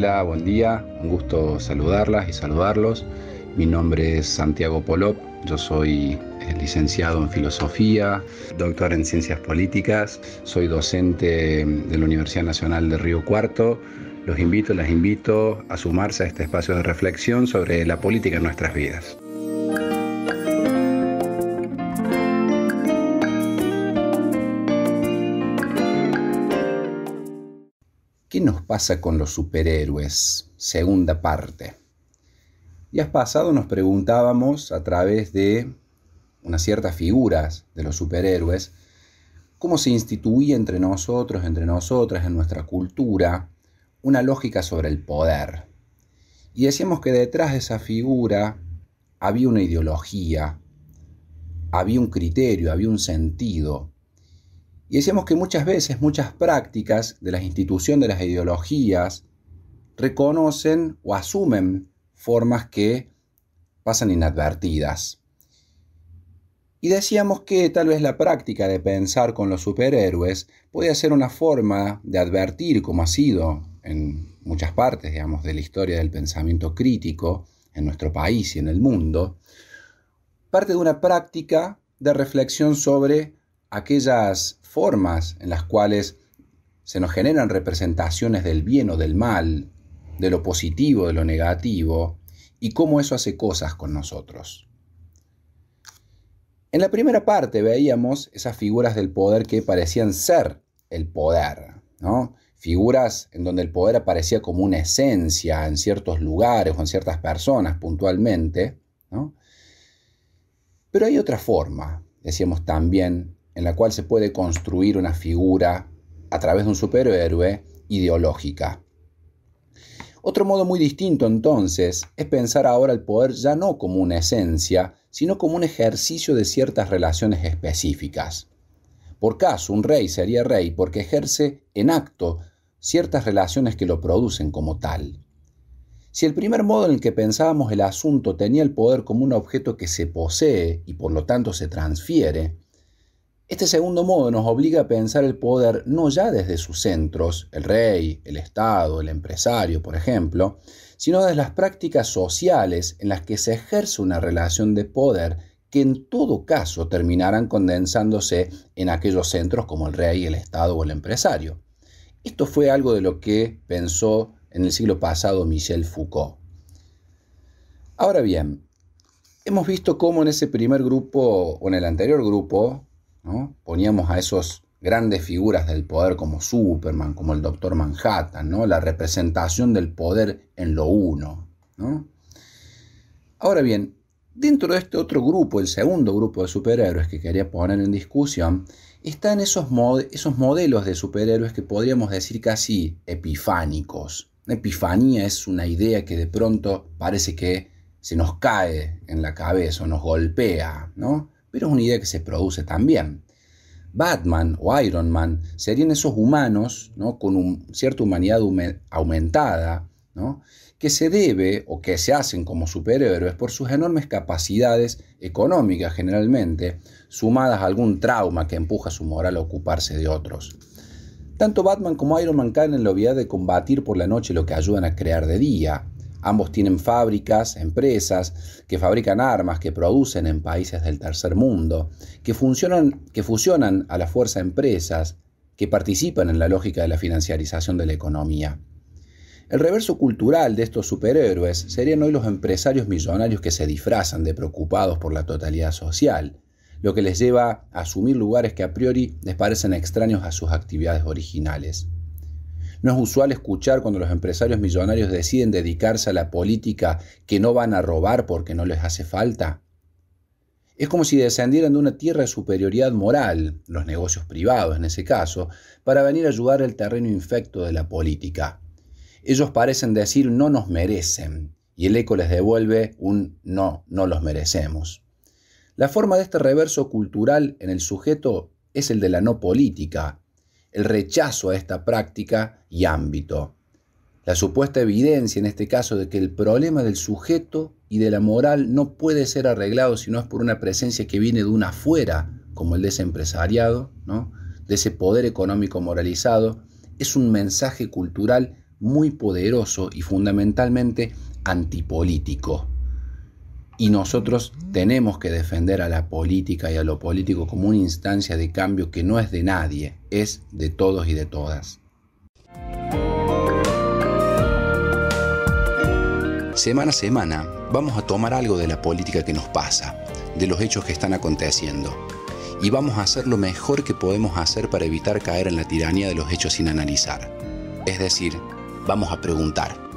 Hola, buen día, un gusto saludarlas y saludarlos. Mi nombre es Santiago Polop, yo soy eh, licenciado en filosofía, doctor en ciencias políticas, soy docente de la Universidad Nacional de Río Cuarto. Los invito, las invito a sumarse a este espacio de reflexión sobre la política en nuestras vidas. ¿Qué nos pasa con los superhéroes? Segunda parte. Días pasado nos preguntábamos a través de unas ciertas figuras de los superhéroes cómo se instituía entre nosotros, entre nosotras, en nuestra cultura, una lógica sobre el poder. Y decíamos que detrás de esa figura había una ideología, había un criterio, había un sentido, y decíamos que muchas veces, muchas prácticas de las instituciones, de las ideologías, reconocen o asumen formas que pasan inadvertidas. Y decíamos que tal vez la práctica de pensar con los superhéroes podía ser una forma de advertir, como ha sido en muchas partes, digamos, de la historia del pensamiento crítico en nuestro país y en el mundo, parte de una práctica de reflexión sobre aquellas formas en las cuales se nos generan representaciones del bien o del mal, de lo positivo, de lo negativo, y cómo eso hace cosas con nosotros. En la primera parte veíamos esas figuras del poder que parecían ser el poder, ¿no? Figuras en donde el poder aparecía como una esencia en ciertos lugares o en ciertas personas puntualmente, ¿no? Pero hay otra forma, decíamos también, en la cual se puede construir una figura a través de un superhéroe ideológica. Otro modo muy distinto entonces es pensar ahora el poder ya no como una esencia, sino como un ejercicio de ciertas relaciones específicas. Por caso, un rey sería rey porque ejerce en acto ciertas relaciones que lo producen como tal. Si el primer modo en el que pensábamos el asunto tenía el poder como un objeto que se posee y por lo tanto se transfiere, este segundo modo nos obliga a pensar el poder no ya desde sus centros, el rey, el Estado, el empresario, por ejemplo, sino desde las prácticas sociales en las que se ejerce una relación de poder que en todo caso terminarán condensándose en aquellos centros como el rey, el Estado o el empresario. Esto fue algo de lo que pensó en el siglo pasado Michel Foucault. Ahora bien, hemos visto cómo en ese primer grupo o en el anterior grupo Poníamos a esos grandes figuras del poder como Superman, como el Doctor Manhattan, La representación del poder en lo uno, Ahora bien, dentro de este otro grupo, el segundo grupo de superhéroes que quería poner en discusión, están esos, esos modelos de superhéroes que podríamos decir casi epifánicos. epifanía es una idea que de pronto parece que se nos cae en la cabeza o nos golpea, ¿no? pero es una idea que se produce también. Batman o Iron Man serían esos humanos con un, cierta humanidad aumentada, que se debe o que se hacen como superhéroes por sus enormes capacidades económicas generalmente, sumadas a algún trauma que empuja su moral a ocuparse de otros. Tanto Batman como Iron Man caen en la obviedad de combatir por la noche lo que ayudan a crear de día, Ambos tienen fábricas, empresas que fabrican armas que producen en países del tercer mundo, que, que fusionan a la fuerza empresas que participan en la lógica de la financiarización de la economía. El reverso cultural de estos superhéroes serían hoy los empresarios millonarios que se disfrazan de preocupados por la totalidad social, lo que les lleva a asumir lugares que a priori les parecen extraños a sus actividades originales. No es usual escuchar cuando los empresarios millonarios deciden dedicarse a la política que no van a robar porque no les hace falta. Es como si descendieran de una tierra de superioridad moral, los negocios privados en ese caso, para venir a ayudar el terreno infecto de la política. Ellos parecen decir no nos merecen, y el eco les devuelve un no, no los merecemos. La forma de este reverso cultural en el sujeto es el de la no política, el rechazo a esta práctica y ámbito. La supuesta evidencia en este caso de que el problema del sujeto y de la moral no puede ser arreglado si no es por una presencia que viene de una afuera, como el de ese empresariado, de ese poder económico moralizado, es un mensaje cultural muy poderoso y fundamentalmente antipolítico. Y nosotros tenemos que defender a la política y a lo político como una instancia de cambio que no es de nadie, es de todos y de todas. Semana a semana vamos a tomar algo de la política que nos pasa, de los hechos que están aconteciendo, y vamos a hacer lo mejor que podemos hacer para evitar caer en la tiranía de los hechos sin analizar. Es decir, vamos a preguntar,